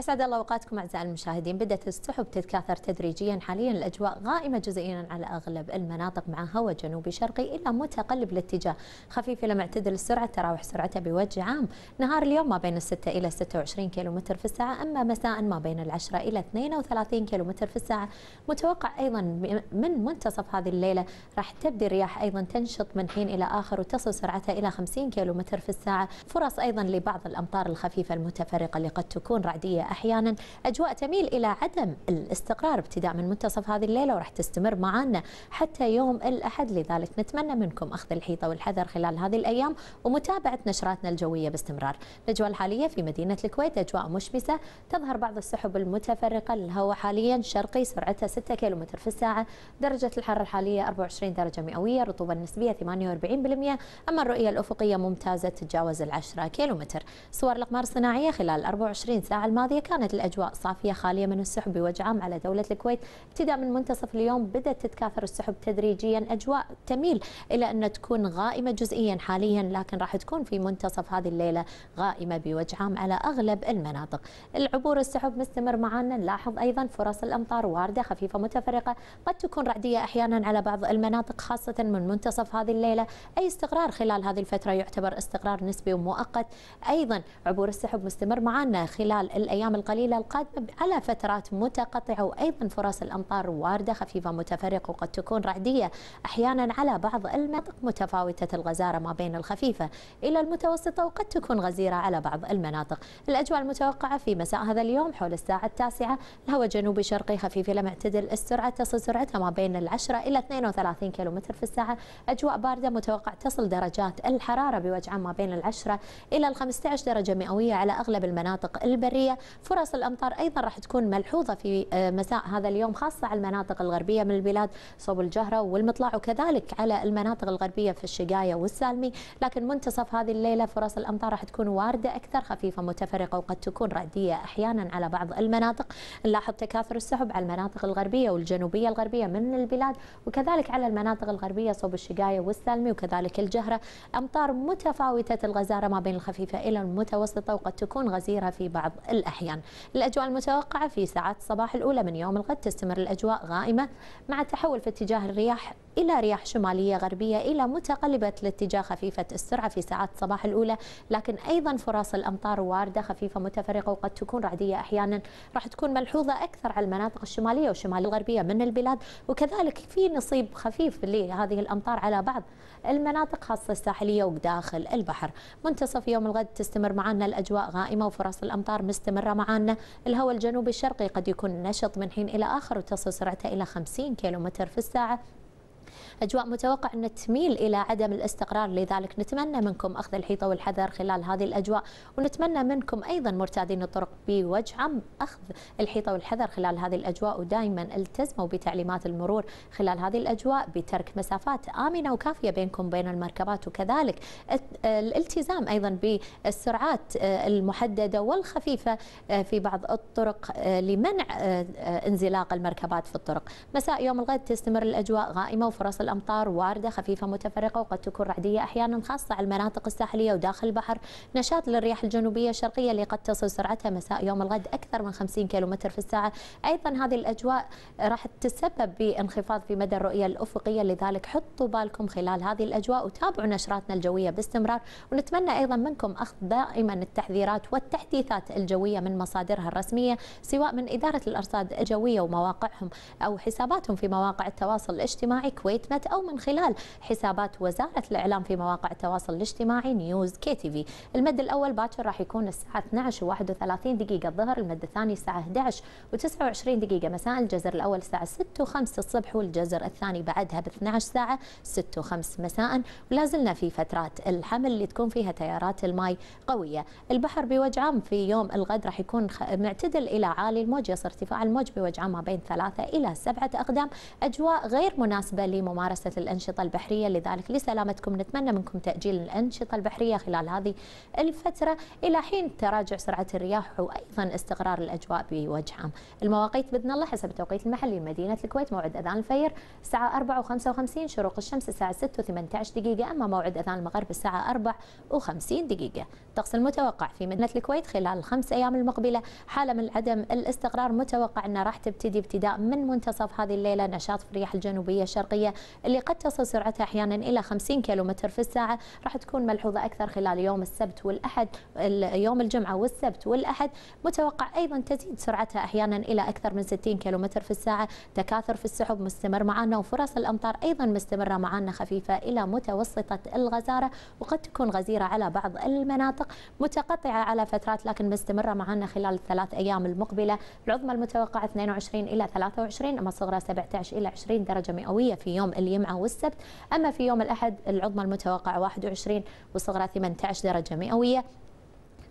اسعد الله اوقاتكم اعزائي المشاهدين بدات السحب تتكاثر تدريجيا حاليا الاجواء غائمه جزئيا على اغلب المناطق مع هواء جنوبي شرقي الى متقلب الاتجاه خفيف الى معتدل السرعه تراوح سرعته بوجه عام نهار اليوم ما بين 6 الى 26 كم في الساعه اما مساء ما بين العشرة الى 32 كم في الساعه متوقع ايضا من منتصف هذه الليله راح تبدي الرياح ايضا تنشط من حين الى اخر وتصل سرعتها الى 50 كم في الساعه فرص ايضا لبعض الامطار الخفيفه المتفرقه اللي قد تكون رعديه أحيانا أجواء تميل إلى عدم الاستقرار ابتداء من منتصف هذه الليلة وراح تستمر معنا حتى يوم الأحد لذلك نتمنى منكم أخذ الحيطة والحذر خلال هذه الأيام ومتابعة نشراتنا الجوية باستمرار الأجواء الحالية في مدينة الكويت أجواء مشمسة تظهر بعض السحب المتفرقة للهواء حاليا شرقي سرعتها 6 كيلومتر في الساعة درجة الحرارة الحالية 24 درجة مئوية الرطوبة النسبية 48% أما الرؤية الأفقية ممتازة تتجاوز ال 10 كيلومتر صور الأقمار الصناعية خلال 24 ساعة الماضية الرياضية كانت الأجواء صافية خالية من السحب بوجه عام على دولة الكويت ابتداء من منتصف اليوم بدأت تتكاثر السحب تدريجيا أجواء تميل إلى أن تكون غائمة جزئيا حاليا لكن راح تكون في منتصف هذه الليلة غائمة بوجه عام على أغلب المناطق العبور السحب مستمر معنا نلاحظ أيضا فرص الأمطار واردة خفيفة متفرقة قد تكون رعدية أحيانا على بعض المناطق خاصة من منتصف هذه الليلة أي استقرار خلال هذه الفترة يعتبر استقرار نسبي ومؤقت أيضا عبور السحب مستمر معنا خلال الأيام الأيام القليلة القادمة على فترات متقطعة وأيضا فرص الأمطار واردة خفيفة متفرقة وقد تكون رعدية أحيانا على بعض المناطق متفاوتة الغزارة ما بين الخفيفة إلى المتوسطة وقد تكون غزيرة على بعض المناطق الأجواء المتوقعة في مساء هذا اليوم حول الساعة التاسعة الهواء جنوبي شرقي خفيف إلى معتدل السرعة تصل سرعتها ما بين العشرة إلى 32 كم في الساعة أجواء باردة متوقع تصل درجات الحرارة بوجعها ما بين العشرة إلى 15 درجة مئوية على أغلب المناطق البرية فرص الأمطار أيضا راح تكون ملحوظة في آه، مساء هذا اليوم خاصة على المناطق الغربية من البلاد صوب الجهرة والمطلع وكذلك على المناطق الغربية في الشقاية والسالمي لكن منتصف هذه الليلة فرص الأمطار راح تكون واردة أكثر خفيفة متفرقة وقد تكون رعدية أحيانا على بعض المناطق نلاحظ تكاثر السحب على المناطق الغربية والجنوبية الغربية من البلاد وكذلك على المناطق الغربية صوب الشقاية والسالمي وكذلك الجهرة أمطار متفاوتة الغزارة ما بين الخفيفة إلى المتوسطة وقد تكون غزيرة في بعض الأحيان أحيان الأجواء المتوقعة في ساعات الصباح الأولى من يوم الغد تستمر الأجواء غائمة مع تحول في اتجاه الرياح إلى رياح شمالية غربية إلى متقلبة الاتجاه خفيفة السرعة في ساعات الصباح الأولى لكن أيضا فرص الأمطار واردة خفيفة متفرقة وقد تكون رعدية أحيانا راح تكون ملحوظة أكثر على المناطق الشمالية والشمال الغربية من البلاد وكذلك في نصيب خفيف لهذه الأمطار على بعض المناطق خاصة الساحلية وداخل البحر منتصف يوم الغد تستمر معنا الأجواء غائمة وفرص الأمطار مستمرة معنا الهواء الجنوبي الشرقي قد يكون نشط من حين إلى آخر وتصل سرعته إلى 50 كيلومتر في الساعة أجواء متوقع أن تميل إلى عدم الاستقرار لذلك نتمنى منكم أخذ الحيطة والحذر خلال هذه الأجواء ونتمنى منكم أيضا مرتادين الطرق بوجه عام أخذ الحيطة والحذر خلال هذه الأجواء ودائما التزموا بتعليمات المرور خلال هذه الأجواء بترك مسافات آمنة وكافية بينكم وبين المركبات وكذلك الالتزام أيضا بالسرعات آه، المحددة والخفيفة آه، في بعض الطرق آه، لمنع انزلاق المركبات في الطرق مساء يوم الغد تستمر الأجواء غائمة فرص الأمطار واردة خفيفة متفرقة وقد تكون رعدية أحيانا خاصة على المناطق الساحلية وداخل البحر نشاط للرياح الجنوبية الشرقية اللي قد تصل سرعتها مساء يوم الغد أكثر من 50 كيلومتر في الساعة أيضا هذه الأجواء راح تتسبب بانخفاض في مدى الرؤية الأفقية لذلك حطوا بالكم خلال هذه الأجواء وتابعوا نشراتنا الجوية باستمرار ونتمنى أيضا منكم أخذ دائما التحذيرات والتحديثات الجوية من مصادرها الرسمية سواء من إدارة الأرصاد الجوية ومواقعهم أو حساباتهم في مواقع التواصل الاجتماعي نت أو من خلال حسابات وزارة الإعلام في مواقع التواصل الاجتماعي نيوز كي تي في المد الأول باكر راح يكون الساعة 12 و31 دقيقة الظهر المد الثاني الساعة 11 و29 دقيقة مساء الجزر الأول الساعة 6 و5 الصبح والجزر الثاني بعدها ب 12 ساعة 6 و5 مساء ولا زلنا في فترات الحمل اللي تكون فيها تيارات الماي قوية البحر بوجه عام في يوم الغد راح يكون معتدل إلى عالي الموج يصل ارتفاع الموج بوجه عام ما بين 3 إلى 7 أقدام أجواء غير مناسبة لممارسة الأنشطة البحرية لذلك لسلامتكم نتمنى منكم تأجيل الأنشطة البحرية خلال هذه الفترة إلى حين تراجع سرعة الرياح وأيضا استقرار الأجواء بوجه عام المواقيت بإذن الله حسب التوقيت المحلي لمدينة الكويت موعد أذان الفير الساعة 4 و55 شروق الشمس الساعة 6 و18 دقيقة أما موعد أذان المغرب الساعة 4 و50 دقيقة الطقس المتوقع في مدينة الكويت خلال الخمس أيام المقبلة حالة من عدم الاستقرار متوقع أنها راح تبتدي ابتداء من منتصف هذه الليلة نشاط في الرياح الجنوبية الشرقية الجوية اللي قد تصل سرعتها أحيانا إلى 50 كيلومتر في الساعة راح تكون ملحوظة أكثر خلال يوم السبت والأحد يوم الجمعة والسبت والأحد متوقع أيضا تزيد سرعتها أحيانا إلى أكثر من 60 كيلومتر في الساعة تكاثر في السحب مستمر معنا وفرص الأمطار أيضا مستمرة معنا خفيفة إلى متوسطة الغزارة وقد تكون غزيرة على بعض المناطق متقطعة على فترات لكن مستمرة معنا خلال الثلاث أيام المقبلة العظمى المتوقعة 22 إلى 23 أما الصغرى 17 إلى 20 درجة مئوية في يوم يوم الجمعة والسبت أما في يوم الأحد العظمى المتوقعة 21 وصغرى 18 درجة مئوية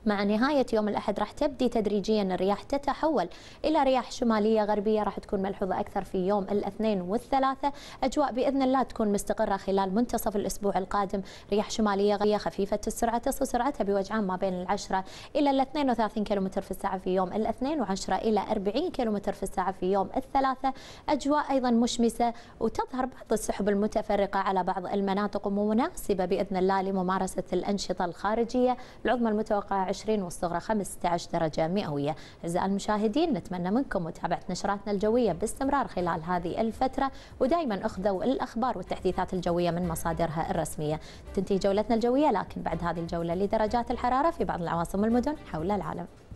مع نهاية يوم الأحد راح تبدي تدريجيا الرياح تتحول إلى رياح شمالية غربية راح تكون ملحوظة أكثر في يوم الاثنين والثلاثة أجواء بإذن الله تكون مستقرة خلال منتصف الأسبوع القادم رياح شمالية غربية خفيفة السرعة تصل سرعتها بوجعان ما بين العشرة إلى ال 32 كم في الساعة في يوم الاثنين وعشرة إلى 40 كم في الساعة في يوم الثلاثة أجواء أيضا مشمسة وتظهر بعض السحب المتفرقة على بعض المناطق ومناسبة بإذن الله لممارسة الأنشطة الخارجية العظمى المتوقعة 25 والصغرى 15 درجة مئوية أعزائي المشاهدين نتمنى منكم متابعة نشراتنا الجوية باستمرار خلال هذه الفترة ودائما أخذوا الأخبار والتحديثات الجوية من مصادرها الرسمية تنتهي جولتنا الجوية لكن بعد هذه الجولة لدرجات الحرارة في بعض العواصم والمدن حول العالم